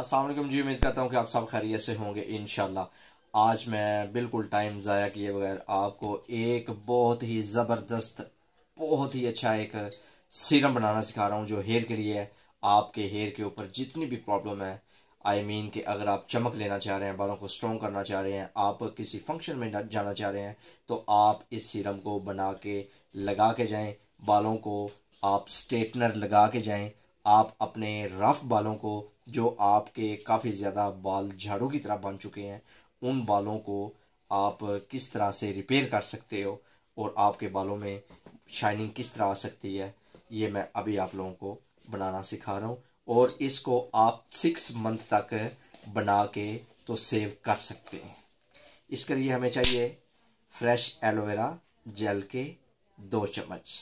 असलम जी उम्मीद करता हूँ कि आप सब खैरियत से होंगे इन आज मैं बिल्कुल टाइम ज़ाया किए बगैर आपको एक बहुत ही ज़बरदस्त बहुत ही अच्छा एक सीरम बनाना सिखा रहा हूँ जो हेयर के लिए है आपके हेयर के ऊपर जितनी भी प्रॉब्लम है आई I मीन mean कि अगर आप चमक लेना चाह रहे हैं बालों को स्ट्रॉन्ग करना चाह रहे हैं आप किसी फंक्शन में जाना चाह रहे हैं तो आप इस सीरम को बना के लगा के जाएँ बालों को आप स्ट्रेटनर लगा के जाएँ आप अपने रफ बालों को जो आपके काफ़ी ज़्यादा बाल झाड़ू की तरह बन चुके हैं उन बालों को आप किस तरह से रिपेयर कर सकते हो और आपके बालों में शाइनिंग किस तरह आ सकती है ये मैं अभी आप लोगों को बनाना सिखा रहा हूँ और इसको आप सिक्स मंथ तक बना के तो सेव कर सकते हैं इसके लिए हमें चाहिए फ्रेश एलोवेरा जेल के दो चम्मच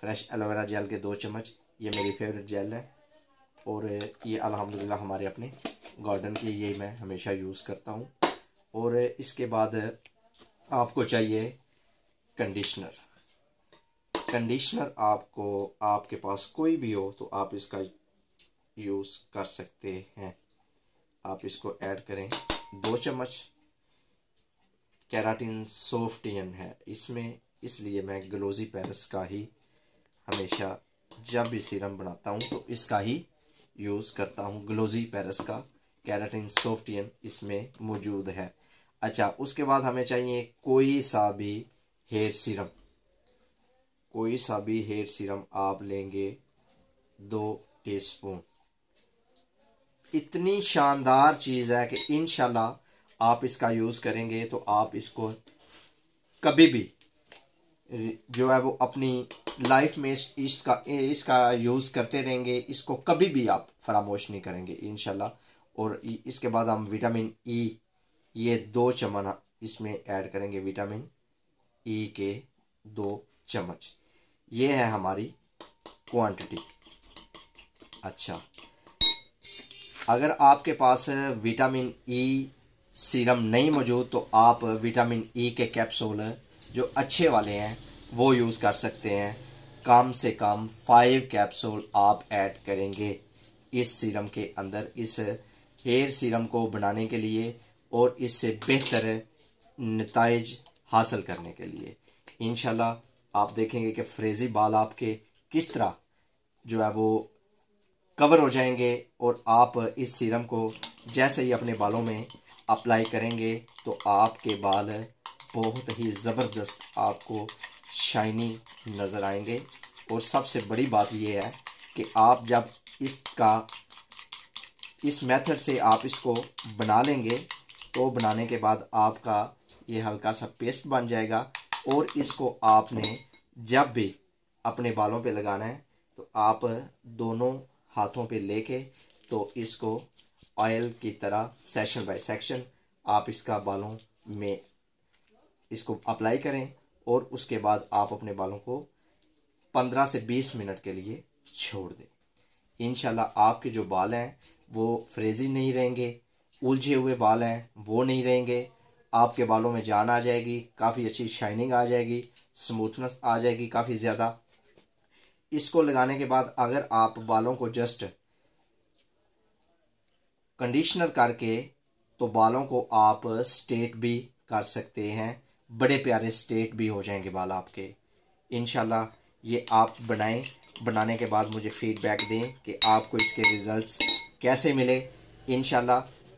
फ्रेश एलोवेरा जेल के दो चम्मच ये मेरी फेवरेट जेल है और ये अल्हम्दुलिल्लाह हमारे अपने गार्डन के लिए मैं हमेशा यूज़ करता हूँ और इसके बाद आपको चाहिए कंडीशनर कंडीशनर आपको आपके पास कोई भी हो तो आप इसका यूज़ कर सकते हैं आप इसको ऐड करें दो चम्मच कैराटिन सॉफ्ट है इसमें इसलिए मैं ग्लोजी पैरस का ही हमेशा जब भी सीरम बनाता हूँ तो इसका ही यूज़ करता हूँ ग्लोजी पेरस का कैराटिन सोफ्टियन इसमें मौजूद है अच्छा उसके बाद हमें चाहिए कोई सा भी हेयर सीरम कोई सा भी हेयर सीरम आप लेंगे दो टीस्पून इतनी शानदार चीज़ है कि इन आप इसका यूज़ करेंगे तो आप इसको कभी भी जो है वो अपनी लाइफ में इसका इसका यूज़ करते रहेंगे इसको कभी भी आप फरामोश नहीं करेंगे इन और इसके बाद हम विटामिन ई e, ये दो चमन इसमें ऐड करेंगे विटामिन ई e के दो चम्मच ये है हमारी क्वांटिटी अच्छा अगर आपके पास विटामिन ई e सीरम नहीं मौजूद तो आप विटामिन ई e के कैप्सूल जो अच्छे वाले हैं वो यूज़ कर सकते हैं कम से कम फाइव कैप्सूल आप ऐड करेंगे इस सीरम के अंदर इस हेयर सीरम को बनाने के लिए और इससे बेहतर नतज हासिल करने के लिए इन आप देखेंगे कि फ्रेजी बाल आपके किस तरह जो है वो कवर हो जाएंगे और आप इस सीरम को जैसे ही अपने बालों में अप्लाई करेंगे तो आपके बाल बहुत ही ज़बरदस्त आपको शाइनी नज़र आएंगे और सबसे बड़ी बात यह है कि आप जब इसका इस मेथड से आप इसको बना लेंगे तो बनाने के बाद आपका ये हल्का सा पेस्ट बन जाएगा और इसको आपने जब भी अपने बालों पे लगाना है तो आप दोनों हाथों पे लेके तो इसको ऑयल की तरह सेक्शन बाय सेक्शन आप इसका बालों में इसको अप्लाई करें और उसके बाद आप अपने बालों को पंद्रह से बीस मिनट के लिए छोड़ दें इन आपके जो बाल हैं वो फ्रेजी नहीं रहेंगे उलझे हुए बाल हैं वो नहीं रहेंगे आपके बालों में जान आ जाएगी काफ़ी अच्छी शाइनिंग आ जाएगी स्मूथनेस आ जाएगी काफ़ी ज़्यादा इसको लगाने के बाद अगर आप बालों को जस्ट कंडीशनर करके तो बालों को आप स्टेट भी कर सकते हैं बड़े प्यारे स्टेट भी हो जाएंगे बाल आपके इन ये आप बनाएं बनाने के बाद मुझे फीडबैक दें कि आपको इसके रिज़ल्ट्स कैसे मिले इन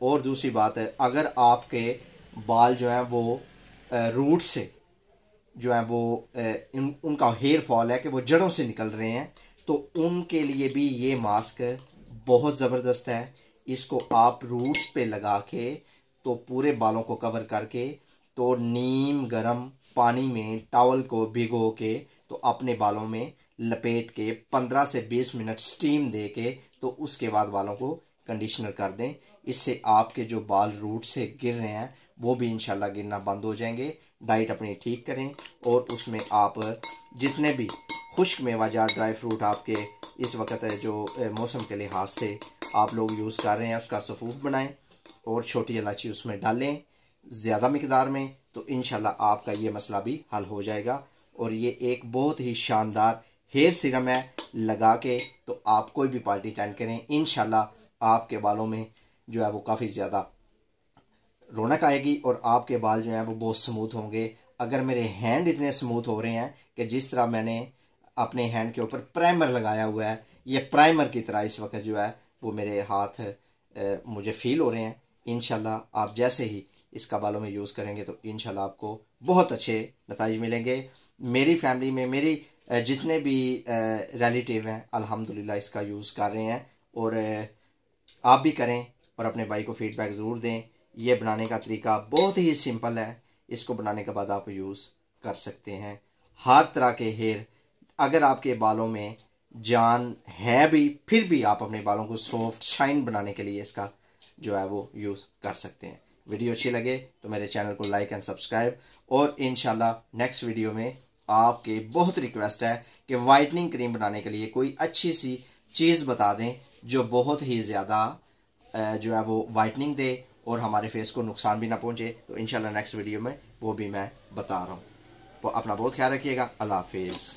और दूसरी बात है अगर आपके बाल जो हैं वो रूट से जो है वो इन उनका हेयर फॉल है कि वो जड़ों से निकल रहे हैं तो उनके लिए भी ये मास्क बहुत ज़बरदस्त है इसको आप रूट्स पे लगा के तो पूरे बालों को कवर करके तो नीम गरम पानी में टावल को भिगो के तो अपने बालों में लपेट के 15 से 20 मिनट स्टीम दे के तो उसके बाद बालों को कंडीशनर कर दें इससे आपके जो बाल रूट से गिर रहे हैं वो भी इनशाला गिरना बंद हो जाएंगे डाइट अपनी ठीक करें और उसमें आप जितने भी खुश्क मेवाजात ड्राई फ्रूट आपके इस वक्त जो मौसम के लिहाज से आप लोग यूज़ कर रहे हैं उसका सफूफ बनाएं और छोटी इलायची उसमें डालें ज़्यादा मकदार में तो इन आपका ये मसला भी हल हो जाएगा और ये एक बहुत ही शानदार हेयर सिरम है लगा के तो आप कोई भी पार्टी अटेंड करें इन आपके बालों में जो है वो काफ़ी ज़्यादा रौनक आएगी और आपके बाल जो हैं वो बहुत स्मूथ होंगे अगर मेरे हैंड इतने स्मूथ हो रहे हैं कि जिस तरह मैंने अपने हैंड के ऊपर प्राइमर लगाया हुआ है ये प्राइमर की तरह इस वक्त जो है वो मेरे हाथ मुझे फील हो रहे हैं इन आप जैसे ही इस कबालों में यूज़ करेंगे तो इन आपको बहुत अच्छे नतज मिलेंगे मेरी फैमिली में मेरी जितने भी रिलेटिव हैं अल्हम्दुलिल्लाह इसका यूज़ कर रहे हैं और आप भी करें और अपने भाई को फीडबैक ज़रूर दें ये बनाने का तरीका बहुत ही सिंपल है इसको बनाने के बाद आप यूज़ कर सकते हैं हर तरह के हेयर अगर आपके बालों में जान है भी फिर भी आप अपने बालों को सॉफ्ट शाइन बनाने के लिए इसका जो है वो यूज़ कर सकते हैं वीडियो अच्छी लगे तो मेरे चैनल को लाइक एंड सब्सक्राइब और इन नेक्स्ट वीडियो में आपके बहुत रिक्वेस्ट है कि वाइटनिंग क्रीम बनाने के लिए कोई अच्छी सी चीज़ बता दें जो बहुत ही ज़्यादा जो है वो वाइटनिंग दे और हमारे फेस को नुकसान भी ना पहुँचे तो इन नेक्स्ट वीडियो में वो भी मैं बता रहा हूँ तो अपना बहुत ख्याल रखिएगा अल्लाह हाफिज़